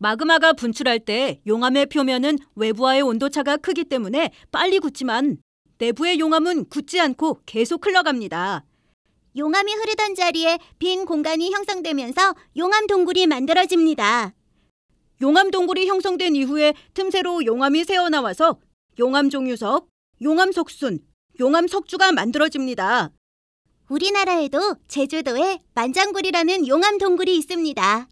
마그마가 분출할 때 용암의 표면은 외부와의 온도차가 크기 때문에 빨리 굳지만 내부의 용암은 굳지 않고 계속 흘러갑니다. 용암이 흐르던 자리에 빈 공간이 형성되면서 용암 동굴이 만들어집니다. 용암 동굴이 형성된 이후에 틈새로 용암이 새어나와서 용암 종유석, 용암 석순, 용암 석주가 만들어집니다. 우리나라에도 제주도에 만장굴이라는 용암 동굴이 있습니다.